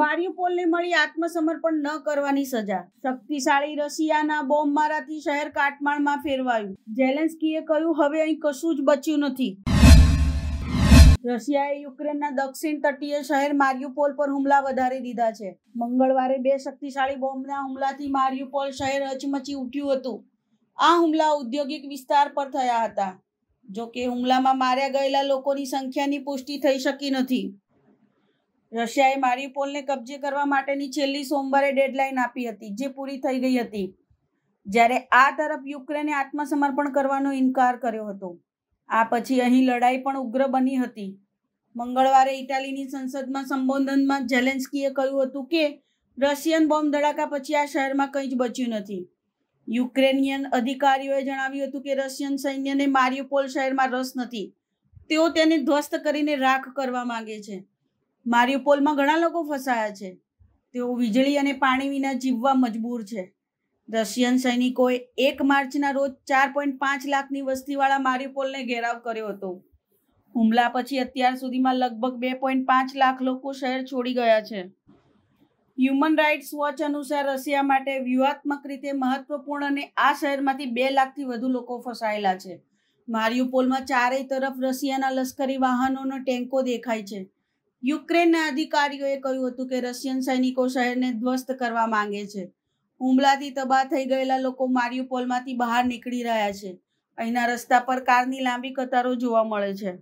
મારિયુપોલને મળી આત્મસમર્પણ ન કરવાની સજા શક્તિશાળી રશિયાના બોમ્બ મારાથી શહેર કાટમાળમાં ફેરવાયું ઝેલેન્સ્કીએ કહ્યું હવે અહીં કશું જ બચ્યું નથી રશિયાએ યુક્રેનના દક્ષિણ તટીય શહેર મારિયુપોલ પર હુમલા વધારી દીધા છે મંગળવારે બે શક્તિશાળી બોમ્બના હુમલાથી માર્યુપોલ શહેર હચમચી ઉઠ્યું હતું આ હુમલા ઔદ્યોગિક વિસ્તાર પર થયા હતા જોકે હુમલામાં માર્યા ગયેલા લોકોની સંખ્યાની પુષ્ટિ થઈ શકી નથી રશિયાએ મારિયુપોલને કબજે કરવા માટેની છેલ્લી સોમવારે ડેડલાઇન આપી હતી જે પૂરી થઈ ગઈ હતી જ્યારે આ તરફ યુક્રેને આત્મસમર્પણ કરવાનો ઇનકાર કર્યો હતો આ પછી અહીં લડાઈ પણ ઉગ્ર બની હતી મંગળવારે ઇટાલીની સંસદમાં સંબોધનમાં ઝેલેન્સ્કીએ કહ્યું હતું કે રશિયન બોમ્બ ધડાકા પછી આ શહેરમાં કંઈ જ બચ્યું નથી યુક્રેનિયન અધિકારીઓએ જણાવ્યું હતું કે રશિયન સૈન્યને મારિયુપોલ શહેરમાં રસ નથી તેઓ તેને ધ્વસ્ત કરીને રાખ કરવા માંગે છે મારિયુપોલમાં ઘણા લોકો ફસાયા છે તેઓ વીજળી અને પાણી વિના જીવવા મજબૂર છે રશિયન સૈનિકોએ એક માર્ચના રોજ ચાર પોઈન્ટ પાંચ લાખની વસ્તીવાળા મારિયુપોલને ઘેરાવ કર્યો હતો હુમલા પછી અત્યાર સુધીમાં લગભગ બે પોઈન્ટ પાંચ લાખ લોકો શહેર છોડી ગયા છે હ્યુમન રાઇટ્સ વોચ અનુસાર રશિયા માટે વ્યૂહાત્મક રીતે મહત્વપૂર્ણ અને આ શહેરમાંથી બે લાખથી વધુ લોકો ફસાયેલા છે મારિયુપોલમાં ચારેય તરફ રશિયાના લશ્કરી વાહનોનો ટેન્કો દેખાય છે યુક્રેનના અધિકારીઓએ કહ્યું હતું કે રશિયન સૈનિકો શહેરને ધ્વસ્ત કરવા માંગે છે હુમલાથી તબાહ થઈ ગયેલા લોકો મારિયુપોલમાંથી બહાર નીકળી રહ્યા છે અહીંના રસ્તા પર કારની લાંબી કતારો જોવા મળે છે